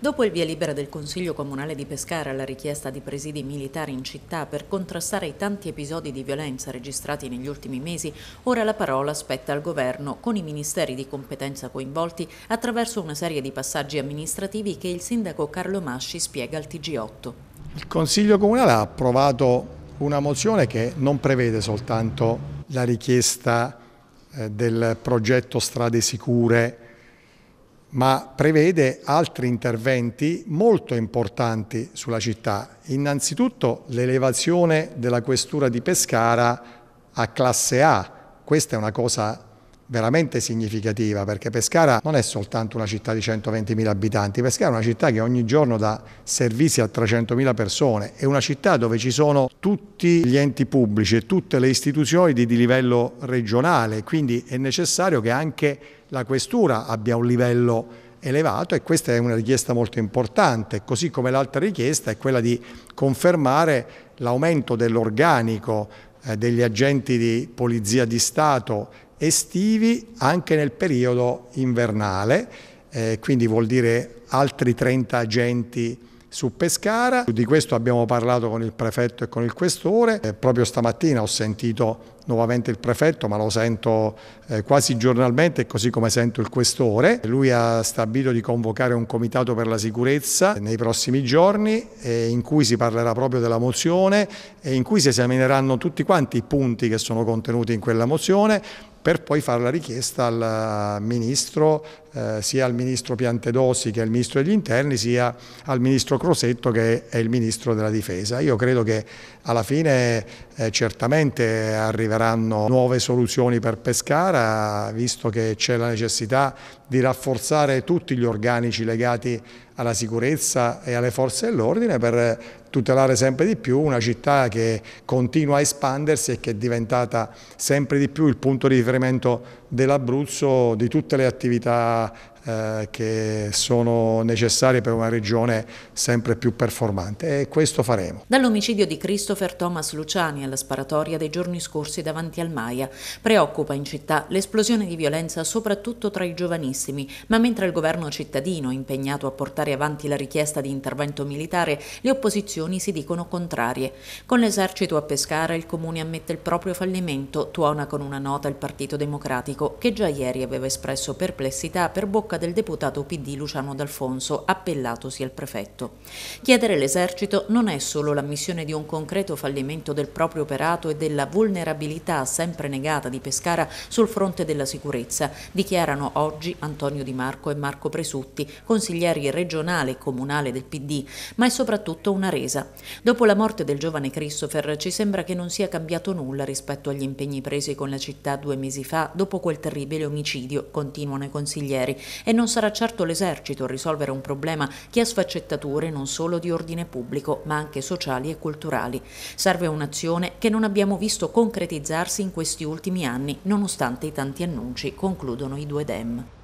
Dopo il via libera del Consiglio Comunale di Pescara alla richiesta di presidi militari in città per contrastare i tanti episodi di violenza registrati negli ultimi mesi, ora la parola spetta al Governo, con i ministeri di competenza coinvolti, attraverso una serie di passaggi amministrativi che il sindaco Carlo Masci spiega al TG8. Il Consiglio Comunale ha approvato una mozione che non prevede soltanto la richiesta eh, del progetto Strade Sicure ma prevede altri interventi molto importanti sulla città. Innanzitutto l'elevazione della questura di Pescara a classe A, questa è una cosa veramente significativa perché Pescara non è soltanto una città di 120.000 abitanti, Pescara è una città che ogni giorno dà servizi a 300.000 persone, è una città dove ci sono tutti gli enti pubblici e tutte le istituzioni di, livello regionale, quindi è necessario che anche la questura abbia un livello elevato e questa è una richiesta molto importante, così come l'altra richiesta è quella di confermare l'aumento dell'organico eh, degli agenti di polizia di Stato estivi anche nel periodo invernale, eh, quindi vuol dire altri 30 agenti su Pescara. Di questo abbiamo parlato con il prefetto e con il questore. Eh, proprio stamattina ho sentito nuovamente il prefetto, ma lo sento eh, quasi giornalmente, così come sento il questore. Lui ha stabilito di convocare un comitato per la sicurezza nei prossimi giorni, eh, in cui si parlerà proprio della mozione e in cui si esamineranno tutti quanti i punti che sono contenuti in quella mozione per poi fare la richiesta al eh, Ministro eh, sia al ministro Piantedosi che al ministro degli interni sia al ministro Crosetto che è il ministro della difesa. Io credo che alla fine eh, certamente arriveranno nuove soluzioni per Pescara visto che c'è la necessità di rafforzare tutti gli organici legati alla sicurezza e alle forze dell'ordine per tutelare sempre di più una città che continua a espandersi e che è diventata sempre di più il punto di riferimento dell'Abruzzo di tutte le attività uh, Eh, che sono necessarie per una regione sempre più performante e questo faremo. Dall'omicidio di Christopher Thomas Luciani alla sparatoria dei giorni scorsi davanti al Maia preoccupa in città l'esplosione di violenza soprattutto tra i giovanissimi, ma mentre il governo cittadino è impegnato a portare avanti la richiesta di intervento militare, le opposizioni si dicono contrarie. Con l'esercito a Pescara il comune ammette il proprio fallimento, tuona con una nota il Partito Democratico che già ieri aveva espresso perplessità per bocca del deputato PD Luciano D'Alfonso, appellatosi al prefetto. Chiedere l'esercito non è solo l'ammissione di un concreto fallimento del proprio operato e della vulnerabilità sempre negata di Pescara sul fronte della sicurezza, dichiarano oggi Antonio Di Marco e Marco Presutti, consiglieri regionale e comunale del PD, ma è soprattutto una resa. Dopo la morte del giovane Christopher ci sembra che non sia cambiato nulla rispetto agli impegni presi con la città due mesi fa dopo quel terribile omicidio, continuano i consiglieri, e non sarà certo l'esercito a risolvere un problema che ha sfaccettature non solo di ordine pubblico, ma anche sociali e culturali. Serve un'azione che non abbiamo visto concretizzarsi in questi ultimi anni, nonostante i tanti annunci, concludono i due DEM.